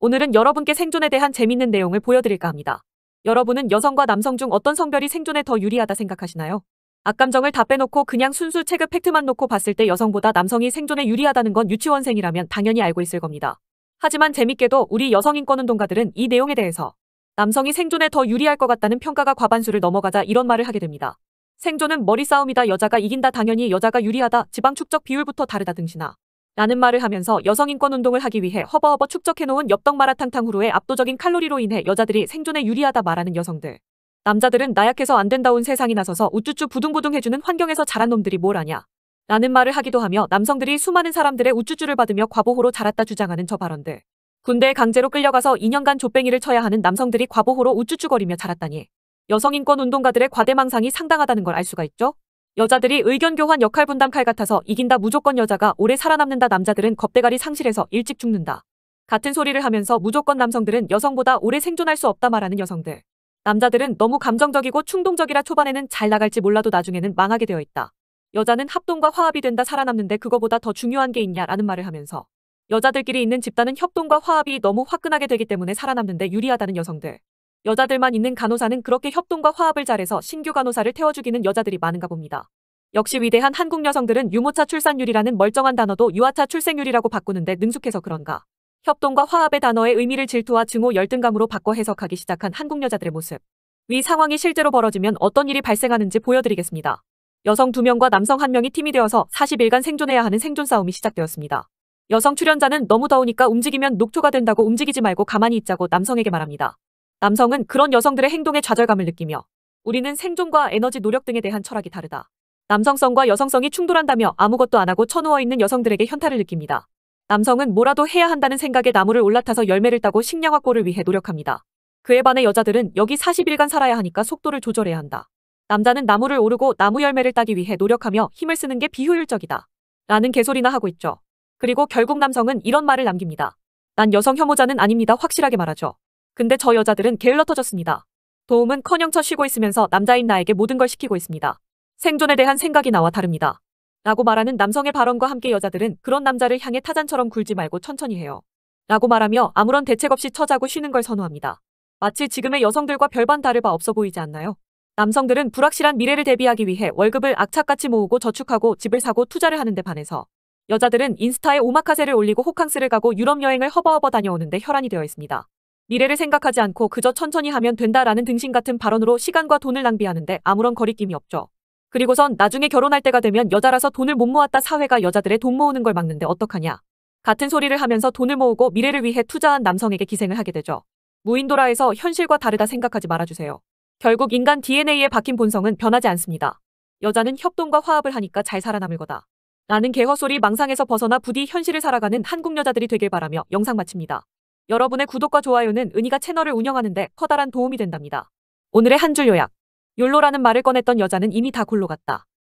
오늘은 여러분께 생존에 대한 재밌는 내용을 보여드릴까 합니다. 여러분은 여성과 남성 중 어떤 성별이 생존에 더 유리하다 생각하시나요? 악감정을 다 빼놓고 그냥 순수 체급 팩트만 놓고 봤을 때 여성보다 남성이 생존에 유리하다는 건 유치원생이라면 당연히 알고 있을 겁니다. 하지만 재밌게도 우리 여성인권운동가들은 이 내용에 대해서 남성이 생존에 더 유리할 것 같다는 평가가 과반수를 넘어가자 이런 말을 하게 됩니다. 생존은 머리 싸움이다 여자가 이긴다 당연히 여자가 유리하다 지방 축적 비율부터 다르다 등시나 라는 말을 하면서 여성인권운동을 하기 위해 허버허버 축적해놓은 엽떡마라탕탕후루의 압도적인 칼로리로 인해 여자들이 생존에 유리하다 말하는 여성들. 남자들은 나약해서 안 된다운 세상이 나서서 우쭈쭈 부둥부둥해주는 환경에서 자란 놈들이 뭘 아냐. 라는 말을 하기도 하며 남성들이 수많은 사람들의 우쭈쭈를 받으며 과보호로 자랐다 주장하는 저 발언들. 군대에 강제로 끌려가서 2년간 조뱅이를 쳐야 하는 남성들이 과보호로 우쭈쭈거리며 자랐다니. 여성인권 운동가들의 과대망상이 상당하다는 걸 알 수가 있죠? 여자들이 의견 교환 역할 분담 칼 같아서 이긴다 무조건 여자가 오래 살아남는다 남자들은 겁대가리 상실해서 일찍 죽는다. 같은 소리를 하면서 무조건 남성들은 여성보다 오래 생존할 수 없다 말하는 여성들. 남자들은 너무 감정적이고 충동적이라 초반에는 잘 나갈지 몰라도 나중에는 망하게 되어 있다. 여자는 합동과 화합이 된다 살아남는데 그거보다 더 중요한 게 있냐라는 말을 하면서 여자들끼리 있는 집단은 협동과 화합이 너무 화끈하게 되기 때문에 살아남는데 유리하다는 여성들. 여자들만 있는 간호사는 그렇게 협동과 화합을 잘해서 신규 간호사를 태워주기는 여자들이 많은가 봅니다. 역시 위대한 한국 여성들은 유모차 출산율이라는 멀쩡한 단어도 유아차 출생률이라고 바꾸는데 능숙해서 그런가. 협동과 화합의 단어의 의미를 질투와 증오 열등감으로 바꿔 해석하기 시작한 한국 여자들의 모습. 위 상황이 실제로 벌어지면 어떤 일이 발생하는지 보여드리겠습니다. 여성 2명과 남성 1명이 팀이 되어서 40일간 생존해야 하는 생존 싸움이 시작되었습니다. 여성 출연자는 너무 더우니까 움직이면 녹초가 된다고 움직이지 말고 가만히 있자고 남성에게 말합니다. 남성은 그런 여성들의 행동에 좌절감을 느끼며 우리는 생존과 에너지 노력 등에 대한 철학이 다르다. 남성성과 여성성이 충돌한다며 아무것도 안 하고 쳐누워 있는 여성들에게 현타를 느낍니다. 남성은 뭐라도 해야 한다는 생각에 나무를 올라타서 열매를 따고 식량 확보를 위해 노력합니다. 그에 반해 여자들은 여기 40일간 살아야 하니까 속도를 조절해야 한다. 남자는 나무를 오르고 나무 열매를 따기 위해 노력하며 힘을 쓰는 게 비효율적이다. 라는 개소리나 하고 있죠. 그리고 결국 남성은 이런 말을 남깁니다. 난 여성 혐오자는 아닙니다. 확실하게 말하죠. 근데 저 여자들은 게을러터졌습니다. 도움은커녕 쳐 쉬고 있으면서 남자인 나에게 모든 걸 시키고 있습니다. 생존에 대한 생각이 나와 다릅니다. 라고 말하는 남성의 발언과 함께 여자들은 그런 남자를 향해 타잔처럼 굴지 말고 천천히 해요. 라고 말하며 아무런 대책 없이 처자고 쉬는 걸 선호합니다. 마치 지금의 여성들과 별반 다를 바 없어 보이지 않나요? 남성들은 불확실한 미래를 대비하기 위해 월급을 악착같이 모으고 저축하고 집을 사고 투자를 하는데 반해서 여자들은 인스타에 오마카세를 올리고 호캉스를 가고 유럽 여행을 허버허버 다녀오는데 혈안이 되어 있습니다. 미래를 생각하지 않고 그저 천천히 하면 된다라는 등신 같은 발언으로 시간과 돈을 낭비하는데 아무런 거리낌이 없죠. 그리고선 나중에 결혼할 때가 되면 여자라서 돈을 못 모았다 사회가 여자들의 돈 모으는 걸 막는데 어떡하냐. 같은 소리를 하면서 돈을 모으고 미래를 위해 투자한 남성에게 기생을 하게 되죠. 무인도라에서 현실과 다르다 생각하지 말아주세요. 결국 인간 DNA에 박힌 본성은 변하지 않습니다. 여자는 협동과 화합을 하니까 잘 살아남을 거다. 라는 개허소리 망상에서 벗어나 부디 현실을 살아가는 한국 여자들이 되길 바라며 영상 마칩니다. 여러분의 구독과 좋아요는 은희가 채널을 운영하는데 커다란 도움이 된답니다. 오늘의 한 줄 요약. 욜로라는 말을 꺼냈던 여자는 이미 다 골로 갔다.